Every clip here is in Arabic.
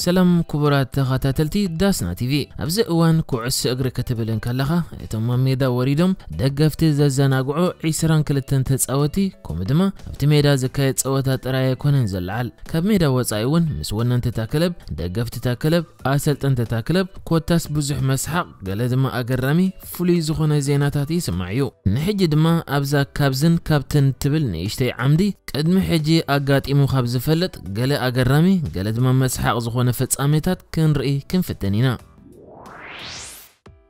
سلام كبرات غاتا تلتي داسنا تيفي أبز أوان كعس اغري كتبلن لنك اتم ميدا وريدم دغفتي زازانا غو عيسران كلتن تصاوتي كومدما أبت ميدا زكاية تسأوتات رايا كونن زلعل كاب ميدا وصايون مسونا انت تاكلب دقفتي تاكلب آسلت انت تاكلب كوتاس بزح مسحق قال دما أقرامي فلي زخونا زيناتاتي سمعيو نحج دما أبزا كابزن كابتن تبل نيشتي عمدي قدم حجي أقات إمو خاب زفلت قال أقرامي قال دما مسحق زخونا ዝኾነ ፈፃሜታት ክንርኢ ክንፍተን ኢና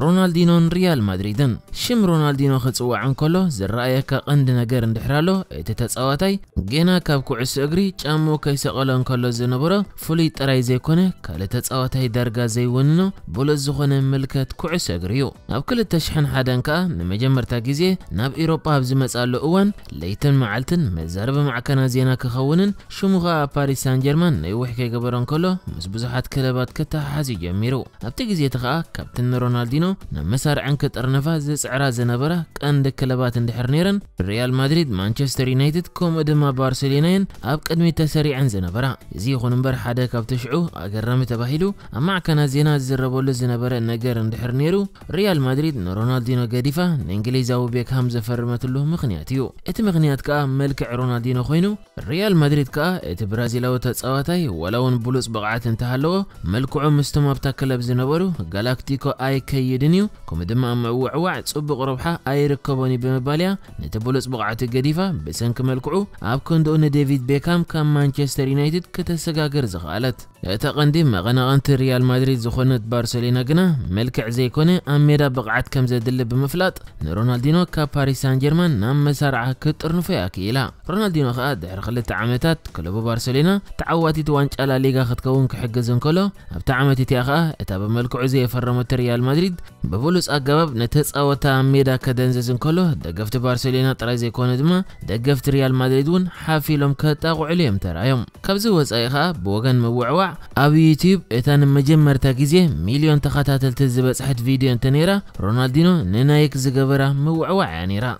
ሮናልዲኖ ሪያል ማድሪድን ሽም ሮናልዲኖ ክፅዋዕ እንከሎ ዝረኣየካ ቀንዲ ነገር እንድሕር ኣሎ እቲ ተፃዋታይ ገና ካብ ኩዕሶ እግሪ ጫምኡ ከይሰቐሎ እንከሎ ዝነበሮ ፍሉይ ጥራይ ዘይኮነ ካልእ ተፃዋታይ ዳርጋ ዘይወንኖ ብሎት ዝኾነ ምልከት ኩዕሶ እግሪ እዩ ኣብ 201 ከዓ ንመጀመርታ ግዜ ናብ ኢሮጳ ኣብ ዝመፃሉ እዋን ለይትን መዓልትን መዛረቢ ማዕከና ዜና ክኸውንን ሽሙ ከዓ ፓሪስ ሳን ጀርማን ነይውሕ ከይገበሮ እንከሎ ምስ ብዙሓት ክለባት ክተሓሓዝ ጀሚሩ ኣብቲ ግዜቲ ከዓ ካብትን ሮናልዲኖ ኮይኑ ንመሳርዕን ክጠርነፋ ዝፅዕራ ዝነበራ ቀንዲ ክለባት እንድሕር ነይረን ሪያል ማድሪድ ማንቸስተር ዩናይትድ ከምኡ ድማ ባርሴሎናን ኣብ ቅድሚት ተሰሪዐን ዝነበራ እዚ ይኹን እምበር ሓደ ካብቲ ሽዑ ኣገራሚ ተባሂሉ ኣብ ማዕከና ዜና ዝዝረበሉ ዝነበረ ነገር እንድሕር ነይሩ ሪያል ማድሪድ ንሮናልዲኖ ገዲፋ ንእንግሊዛዊ ቤክሃም ዘፈርመትሉ ምክንያት እዩ እቲ ምክንያት ከዓ መልክዕ ሮናልዲኖ ኮይኑ ሪያል ማድሪድ ከዓ እቲ ብራዚላዊ ተፃዋታይ ወላ እውን ብሉፅ ብቕዓት እንተሃለዎ መልክዑ ምስቶም ኣብታ ክለብ ዝነበሩ ጋላክቲኮ ኣይከይ يدنيو كم دم أم وع وع تصبق ربحه أي ركبوني بمباليا نتبولس بقعة قديفة بسنك ملكعو أب كندون ديفيد بيكام كان مانشستر يونايتد كتسقاقر زغالت إتا قنديم غنا أنت ريال مدريد زخونت بارسلينا قنا ملكع زي كوني أميرا بقعت كم زدل بمفلات رونالدينو كا باريس سان جيرمان نام مسارعة كتر نفيا كيلا رونالدينو خا دير خلت عامتات كلوب بارسلينا تعواتي توانش على ليغا خد كون كحق زنكولو أبتعامتي تي أخا إتا بملكع زي فرمت ريال مدريد بولس أجاب نتساوت أميرا كدنززن كله دقفت برشلونة ترازي كوندما دقفت ريال مدريدون حافلهم كتاقو عليهم ترى يوم كبزوز أيها بوجن موعوع أو يوتيوب إتان مجمر تاجزيه مليون تخطات التزبس حد فيديو تنيرة رونالدينو ننايك زجبرة موعوع يعني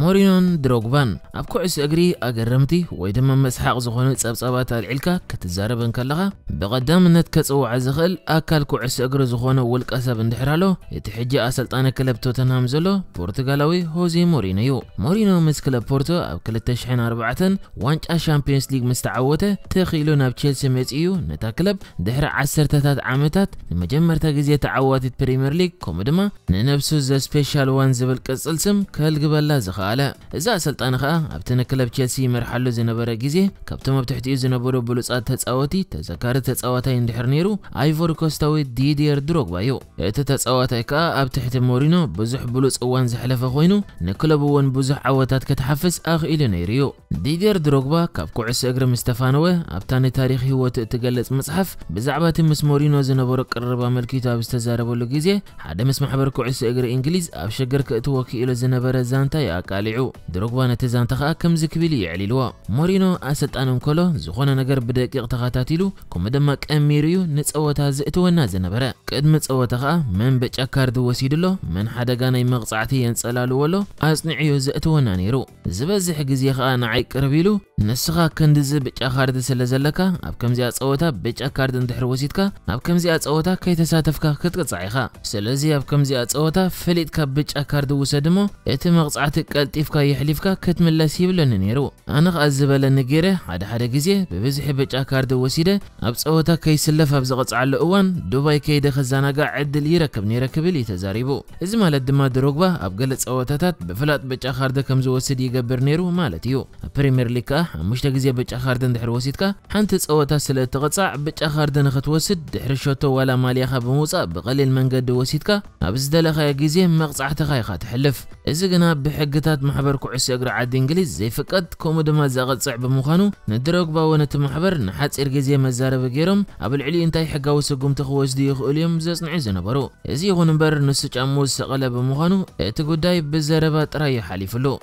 ሞሪኖን ድሮግባን ኣብ ኩዕሶ እግሪ ኣገረምቲ ወይ ድማ መስሓቕ ዝኾኑ ጸብጻባት ኣልዒልካ ክትዛረበን ከለኻ ብቐዳምነት ከጽውዐ ዝኽእል ኣካል ኩዕሶ እግሪ ዝኾነ ውልቀ ሰብ እንድሕር ኣሎ እቲ ሕጂ ኣሰልጣነ ክለብ ቶተንሃም ዘሎ ፖርቱጋላዊ ሆዜ ሞሪኖ እዩ ሞሪኖ ምስ ክለብ ፖርቶ ኣብ 2004 ዋንጫ ሻምፒዮንስ ሊግ ምስ ተዓወተ ተኺኢሉ ናብ ቼልሲ መጺኡ ነታ ክለብ ድሕሪ ዓሰርተታት ዓመታት ንመጀመርታ ግዜ ተዓዋቲት ፕሪምየር ሊግ ከምኡ ድማ ንነብሱ ዘ ስፔሻል ዋን ዝብል ቅጽል ስም ከልግበላ ዝኸ አለ እዛ አሰልጣን ከዓ ኣብቲ ንክለብ ቸልሲ ይመርሓሉ ዝነበረ ግዜ ካብቶም ኣብ ትሕቲኡ ዝነበሩ ብሉፃት ተፃወቲ ተዘካሪ ተፃዋታይ እንድሕር ነይሩ ኣይቮርኮስታዊ ዲዲየር ድሮግባ እዩ እቲ ተፃዋታይ ከዓ ኣብ ትሕቲ ሞሪኖ ብዙሕ ብሉፅ እዋን ዘሕለፈ ኮይኑ ንክለብ እውን ብዙሕ ዓወታት ክትሓፍዝ ኣኽኢሉ ነይሩ እዩ ዲዲየር ድሮግባ ካብ ኩዕሶ እግሪ ምስ ተፋነወ ኣብታ ንታሪክ ህይወት እትገልፅ መፅሓፍ ብዛዕባ እቲ ምስ ሞሪኖ ዝነበሮ ቅርርብ ኣመልኪቱ ኣብ ዝተዛረበሉ ግዜ ሓደ ምስ ማሕበር ኩዕሶ እግሪ እንግሊዝ ኣብ ሽግር ክእትዎ ክኢሉ ዝነበረ ዛንታ ይኣ ካልዕዩ ድሮግባ ነቲ ዛንታ ከዓ ከም ዝክብል እዩ ዕሊልዎ ሞሪኖ ኣሰልጣኖም ከሎ ዝኾነ ነገር ብደቂቕ ተኸታቲሉ ከምኡ ድማ ቀሚሩ እዩ ንፀወታ ዝእትወና ዝነበረ ቅድሚ ፀወታ ከዓ መን በጫ ካርዲ ወሲድሎ መን ሓደጋ ናይ መቕፃዕቲ የንፀላልዎ ኣሎ ኣፅኒዕዮ ዘእትወና ነይሩ ዝበዝሕ ግዜ ከዓ ንዓይ ቅርብ ኢሉ ንስኻ ክንዲዚ ብጫ ካርዲ ስለ ዘለካ ኣብ ከምዚኣ ፀወታ ብጫ ካርዲ እንድሕር ወሲድካ ኣብ ከምዚኣ ፀወታ ከይተሳተፍካ ክትቅፃዕ ኢኻ ስለዚ ኣብ ከምዚኣ ፀወታ ፈሊጥካ ብጫ ካርዲ ውሰድ እሞ እቲ መቕፃዕቲ ቀልጢፍካ ይሕሊፍካ ክትምለስ ይብለኒ ነይሩ ኣነ ከዓ ዝበለኒ ገይረ ሓደ ሓደ ግዜ ብብዝሒ ብጫ ካርዲ ወሲደ ኣብ ፀወታ ከይስለፍ ኣብ ዝቐፅዓሉ እዋን ዱባይ ከይደ ክዘናጋዕ ዕድል ይረክብ ነይረ ክብል እዩ ተዛሪቡ እዚ ማለት ድማ ድሮግባ ኣብ ገለ ፀወታታት ብፍላጥ ብጫ ካርዲ ከም ዝወስድ ይገብር ነይሩ ማለት እዩ ኣብ ፕሪምየር ሊግ ከዓ ሓሙሽተ ግዜ ብጫ ካርዲ እንድሕር ወሲድካ ሓንቲ ፀወታ ስለ እትቕፃዕ ብጫ ካርዲ ንኽትወስድ ድሕሪ ሸቶ ዋላ ማልያኻ ብምውፃእ ብቐሊል መንገዲ ወሲድካ ኣብ ዝደለኻዮ ግዜ መቕፃዕትኻ ኢኻ ትሕልፍ እዚ ግና ብሕጊ حتات محبر كعس اقرا عاد انجليز زي فقط كومو دما زاغل صعب مخانو ندروك باونت محبر نحات ارقزية مزارة بقيرم ابل علي انتاي حقا وسقوم تخوز ديو خوليم زاس نعيز نبرو ازي غنبر نسج عموز سقلا بمخانو اتقو داي بزاربات رايح حالي فلو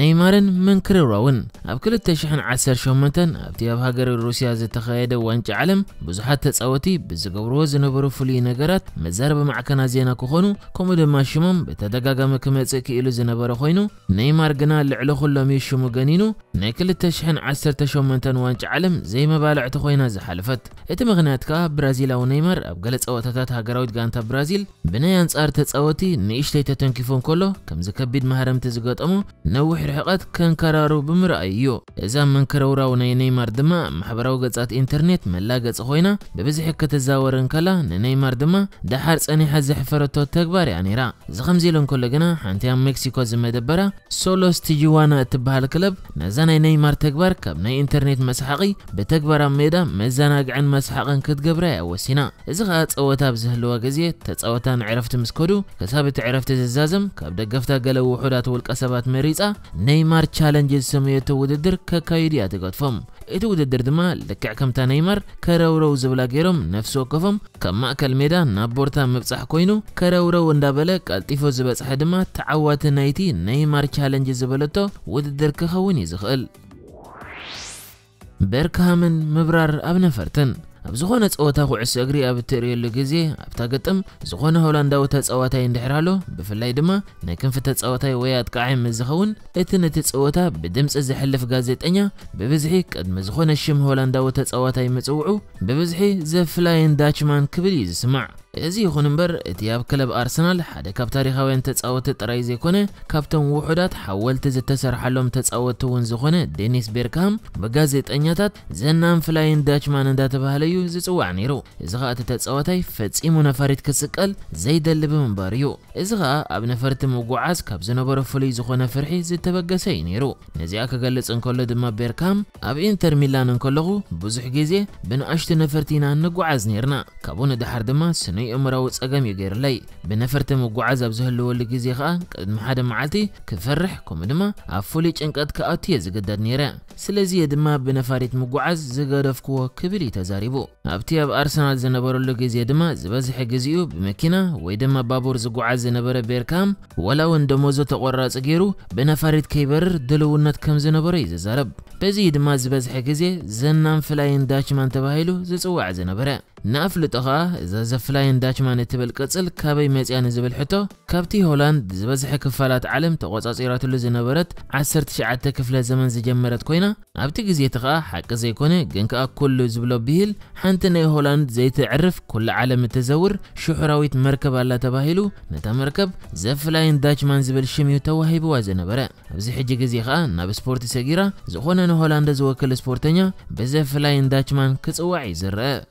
ነይማርን መንክርሮውን ኣብ 2010 ኣብቲ ኣብ ሃገር ሩስያ ዝተኸየደ ዋንጫ ዓለም ብዙሓት ተፃወቲ ብዝገብርዎ ዝነበሩ ፍሉይ ነገራት መዛረቢ ማዕከና ዜና ክኾኑ ከምኡ ድማ ሽሞም ብተደጋጋሚ ክመፅእ ክኢሉ ዝነበረ ኮይኑ ነይማር ግና ልዕሊ ኩሎም እዩ ሽሙ ገኒኑ ናይ 2018 ዋንጫ ዓለም ዘይመባልዕቲ ኮይና ዝሓልፈት እቲ ምክንያት ከዓ ብራዚላዊ ነይማር ኣብ ገለ ፀወታታት ሃገራዊት ጋንታ ብራዚል ብናይ ኣንጻር ተፃወቲ ንእሽተይ ተተንኪፉ እንከሎ ከምዚ ከቢድ መሃረምቲ ዝገጠሙ ነዊሕ ሕርሕቐት ከንከራርቡ ብምርኣይ እዩ እዛ መንከረውራውናይ ነይማር ድማ ማሕበራዊ ገጻት ኢንተርኔት መላገጺ ኮይና ብብዝሒ ክትዛወር እንከላ ንነይማር ድማ ድሓር ጸኒሐ ዘሕፈረቶ ተግባር እያ ነይራ እዚ ከምዚ ኢሉ እንከሎ ግና ሓንቲ ኣብ ሜክሲኮ ዝመደበራ ሶሎስ ትዩዋና እትበሃል ክለብ ነዛ ናይ ነይማር ተግባር ካብ ናይ ኢንተርኔት መስሓቂ ብተግባር ኣብ ሜዳ መዘናግዕን መስሓቕን ክትገብራ እያ ወሲና እዚ ከዓ ፀወታ ብዝህልዋ ግዜ ተፃወታ ንዕረፍቲ ምስ ከዱ ክሳብ እቲ ዕረፍቲ ዝዛዘም ካብ ደገፍታ ገለ ውሑዳት ውልቀ ሰባት መሪፃ نيمار تشالنج السمية وددر ككايدي أتقدفهم إتو ددر دما لكع كمتا نيمار كراورو زبلاقيرم نفسو كفهم كما أكل ميدان نابورتا مبصح كوينو كراورو وندابلك ألتيفو زبصح دما تعوات نايتي نيمار تشالنج زبلتو وددر كخوني زخل بيركهامن مبرار أبنفرتن ኣብ ዝኾነ ፀወታ ኩዕሶ እግሪ ኣብ እትርእየሉ ግዜ ኣብታ ግጥም ዝኾነ ሆላንዳዊ ተፃዋታይ እንድሕር ኣሎ ብፍላይ ድማ ናይ ክንፊ ተፃዋታይ ወይ ኣጥቃዓይ ምዝኸውን እቲ ነቲ ፀወታ ብድምፂ ዘሕልፍ ጋዜጠኛ ብብዝሒ ቅድሚ ዝኾነ ሽም ሆላንዳዊ ተፃዋታይ ምፅውዑ ብብዝሒ ዘ ፍላይን ዳችማን ክብል እዩ ዝስማዕ ازی خونمبر اتیاب کلب آرسنال حد کاب تاریخ وین تصاوت ترایزی کنه کابتن وحدات حاولت ز تسر حلم تصاوت ون زخونه دنیس بیرکام بگازت انجات زنام فلاین داشمان داده بهالیو ز تو عنی رو از غات تصاوتای فت ایمون فرد کسکل زید لب من باریو از غا اب نفرت موجو عز کاب زنبر فلی زخونه فرحی ز تبگسای نیرو نزیاک گلیت انکل دم بیرکام اب اینتر میلان انکلگو بزحجیه بن آشت نفرتی نان نجو عز نیرنا کابون دحردما سنی ናይ እምራዊ ፀገም እዩ ገይሩለይ ብነፈርቲ ምጓዓዝ ኣብ ዝህልወሉ ግዜ ከዓ ቅድሚ ሓደ መዓልቲ ክፈርሕ ከምኡ ድማ ኣብ ፍሉይ ጭንቀት ክኣቱ እየ ዝገደድ ነይረ ስለዚ ድማ ብነፋሪት ምጓዓዝ ዝገደፍክዎ ክብል እዩ ተዛሪቡ ኣብቲ ኣብ ኣርሰናል ዝነበረሉ ግዜ ድማ ዝበዝሐ ግዜኡ ብመኪና ወይ ድማ ባቡር ዝጓዓዝ ዝነበረ ቤርካም ወላ እውን ደመዞ ተቆራፂ ገይሩ ብነፋሪት ከይበርር ድልውነት ከም ዝነበረ እዩ ዝዛረብ በዚ ድማ ዝበዝሐ ግዜ ዘናን ፍላይን ዳችማን ተባሂሉ ዝፅዋዕ ዝነበረ نافلت اخا اذا زفلاين داشمان تبل قصل كابي مزيان زبل حتو كابتي هولاند زبز حك فالات علم تقوصصيرات لز نبرت 10 تشعته كفله زمن زجمرت كوينا ابتي غزي تقا حق زي كونه جنكا كل زبلو بهل حنتني هولاند زي تعرف كل عالم تزور شحراويت مركب على تباهيلو نتا مركب زفلاين داشمان زبل شميو توهيب واز نبره ابزي حجي غزي خا نا بسپورت سغيرا زخونه هولاند زوكل سبورتنيا بزفلاين داشمان كصواعي زره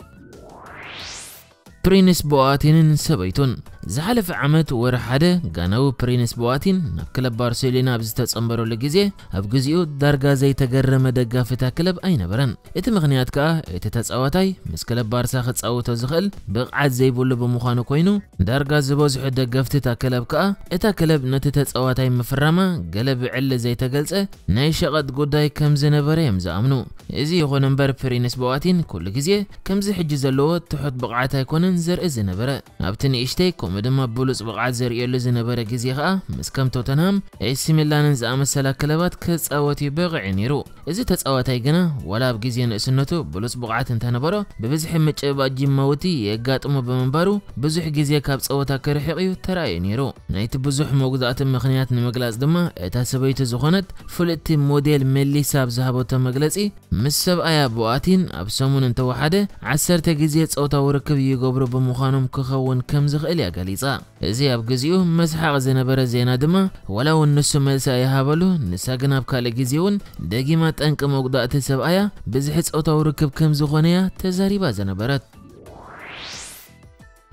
prinis buatin sa baiton ዝሓለፈ ዓመት ወር ሓደ ጋናዊ ፕሪንስ ቦዋቲን ናብ ክለብ ባርሴሎና ኣብ ዝተፀንበረሉ ግዜ ኣብ ግዜኡ ዳርጋ ዘይተገረመ ደጋፊታ ክለብ ኣይነበረን እቲ ምክንያት ከዓ እቲ ተፃዋታይ ምስ ክለብ ባርሳ ክፃወቶ ዝኽእል ብቕዓት ዘይብሉ ብምዃኑ ኮይኑ ዳርጋ ዝበዝሑ ደገፍቲ እታ ክለብ ከዓ እታ ክለብ ነቲ ተፃዋታይ ምፍራማ ገለ ብዕሊ ዘይተገልፀ ናይ ሸቐጥ ጉዳይ ከም ዝነበረ እዮም ዝኣምኑ እዚ ይኹን እምበር ፕሪንስ ቦዋቲን ኩሉ ግዜ ከምዚ ሕጂ ዘለዎ ትሑት ብቕዓት ኣይኮነን ዘርኢ ዝነበረ ናብቲ ንእሽተይ كمدما بولوس بقعد زر يلو زنبرة قزيخة مسكم توتنهام اسم الله ننزع مسلا كلبات كس اواتي بغعي نيرو ازي تس اواتي قنا ولا بقزي نقسنتو بولوس بقعد انتنبرو ببزح مجأ باج جموتي يقات امو بمنبرو بزح قزيه كابس اواتي كرحيقيو تراي نيرو نايت بزح موقضات المخنيات نمقلاس دما اتا سبيت زخونت فلتي موديل ملي ساب زهبو تمقلاسي مسب ايا بواتين ابسامون انتو واحده عسر تقزيه تس اواتي وركب يقبرو بمخانوم كخوون كمزخ الياقا ገሊጻ እዚ ኣብ ግዜኡ ምስ ሓቕ ዝነበረ ዜና ድማ ዋላ እውን ንሱ መልሲ ኣይሃበሉ ንሳ ግን ኣብ ካልእ ግዜ እውን ደጊማ ጠንቂ መጉዳእቲ ሰብኣያ ብዝሕፀውታዊ ርክብ ከም ዝኾነ እያ ተዛሪባ ዝነበረት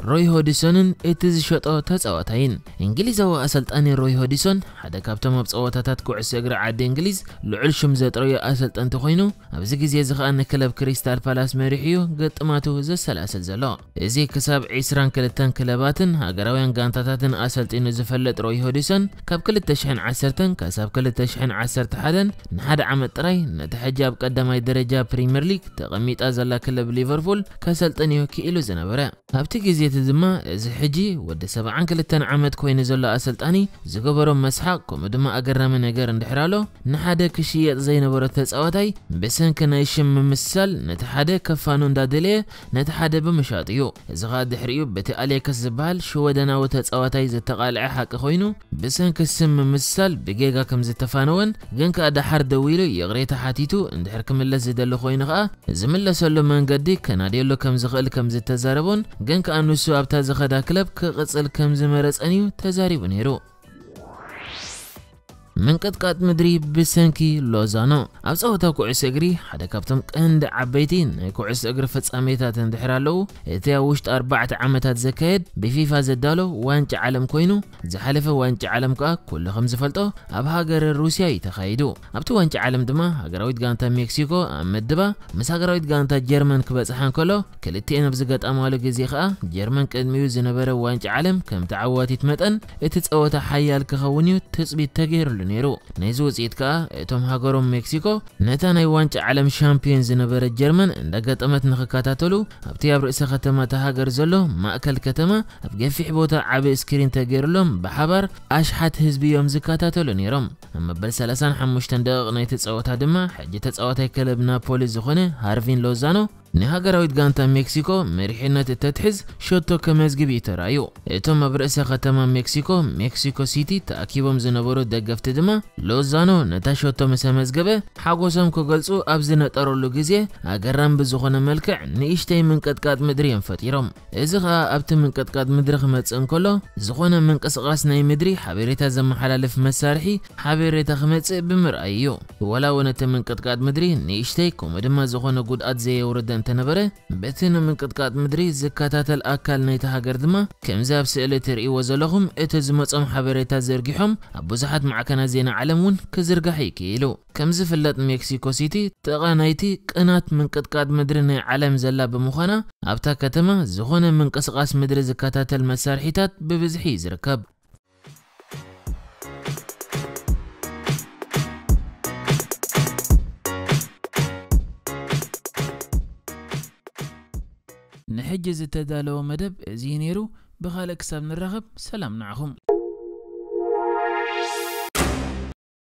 ሮይ ሆዲሶንን እቲ ዝሸጦ ተፃዋታይን እንግሊዛዊ ኣሰልጣኒ ሮይ ሆዲሶን ሓደ ካብቶም ኣብ ፀወታታት ኩዕሶ እግሪ ዓዲ እንግሊዝ ልዑል ሽም ዘጥረዮ ኣሰልጠንቲ ኮይኑ ኣብዚ ግዜ እዚ ከዓ ንክለብ ክሪስታል ፓላስ መሪሕ እዩ ገጥማቱ ዘሰላሰል ዘሎ እዚ ክሳብ 22 ክለባትን ሃገራውያን ጋንታታትን ኣሰልጢኑ ዝፈለጥ ሮይ ሆዲሶን ካብ 2010 ክሳብ 2011 ንሓደ ዓመት ጥራይ ነቲ ሕጂ ኣብ ቀዳማይ ደረጃ ፕሪምየር ሊግ ተቐሚጣ ዘላ ክለብ ሊቨርፑል ከሰልጥን እዩ ክኢሉ ዝነበረ ኣብቲ ግዜ كيت دما زي حجي ودي سبع عنكل التن عمد كوين زولا أسلطاني زي قبرو مسحاق كوم دما أقرام نقر اندحرالو نحادة كشي يتزي نبرو تسعواتي بسن كنا يشم ممسال نتحادة كفانو ندادلي نتحادة بمشاطيو زي غاد دحريو بتي أليك الزبال شو ودناو تسعواتي زي تقال عحاك خوينو بسن كسم ممسال بقيقا كم زي تفانوان جنك أدحار دويلو يغري تحاتيتو اندحر كم اللا زي خوينو خا زي من قدي كنا ديولو كم زي كم زي تزاربون جنك أنو نسو ابتازخه دا کلب که غصل کم زمرس انیو تزاری بنیرو من قطقات مدري بسنكي لوزانو اب صوتا كوعس اغري حدا كابتم قند عبيتين كوعس اغري فصاميتا تندحرالو اتيا وشت اربعة عامات زكايد بفيفا زدالو وانج عالم كوينو زحلف وانج عالم كا كل خمس فلطو اب هاجر روسيا يتخايدو اب تو وانج عالم دما هاجراويت غانتا مكسيكو ام مدبا مس هاجراويت غانتا جيرمان كبصحان كلو كلتين بزغت امالو غزيخا جيرمان قدميو زنبره وانج عالم كم تعواتيت متن اتصوتا حيال كخونيو تصبي تغير ነይሩ ነዚ ውፅኢት ከዓ እቶም ሃገሮም ሜክሲኮ ነታ ናይ ዋንጫ ዓለም ሻምፒዮንስ ዝነበረት ጀርመን እንዳጋጠመት ንኽከታተሉ ኣብቲ ኣብ ርእሲ ከተማ ተሃገር ዘሎ ማእከል ከተማ ኣብ ገፊሕ ቦታ ዓብዪ እስክሪን ተገይሩሎም ብሓባር ኣሽሓት ህዝቢ እዮም ዝከታተሉ ነይሮም ኣብ መበል 35 ደቂቕ ናይቲ ፀወታ ድማ ሕጂ ተፃዋታይ ክለብ ናፖሊ ዝኾነ ሃርቪን ሎዛኖ ንሃገራዊት ጋንታ ሜክሲኮ መሪሕነት እተትሕዝ ሸቶ ከመዝግብ ይተራእዩ እቶም ኣብ ርእሲ ከተማ ሜክሲኮ ሜክሲኮ ሲቲ ተኣኪቦም ዝነበሩ ደገፍቲ ድማ ሎዛኖ ነታ ሸቶ ምሰመዝገበ ሓጎሶም ክገልጹ ኣብ ዝነጠረሉ ግዜ ኣገራም ብዝኾነ መልክዕ ንእሽተይ ምንቅጥቃጥ ምድሪ እዮም ፈጢሮም እዚ ኸኣ ኣብቲ ምንቅጥቃጥ ምድሪ ክመጽእ እንከሎ ዝኾነ ምንቅስቓስ ናይ ምድሪ ሓበሬታ ዘመሓላልፍ መሳርሒ ሓበሬታ ክመጽእ ብምርኣይ እዩ ወላ እውን እቲ ምንቅጥቃጥ ምድሪ ንእሽተይ ከምኡ ድማ ዝኾነ ጉድኣት ዘየውርደ ተዛይምተ ነበረ በቲ ንምንቅጥቃጥ ምድሪ ዝከታተል ኣካል ናይታ ሃገር ድማ ከምዚ ኣብ ስእሊ ትርእይዎ ዘለኹም እቲ ዝመፆም ሓበሬታ ዘርጊሖም ኣብ ብዙሓት ማዕከናት ዜና ዓለም እውን ክዝርጋሕ ይክኢሉ ከም ዝፍለጥ ሜክሲኮ ሲቲ ጥቓናይቲ ቅናት ምንቅጥቃጥ ምድሪ ናይ ዓለም ዘላ ብምዃና ኣብታ ከተማ ዝኾነ ምንቅስቓስ ምድሪ ዝከታተል መሳርሒታት ብብዝሒ ይዝርከብ حجز تدالو مدب زينيرو بخالك سبن الرغب سلام نعهم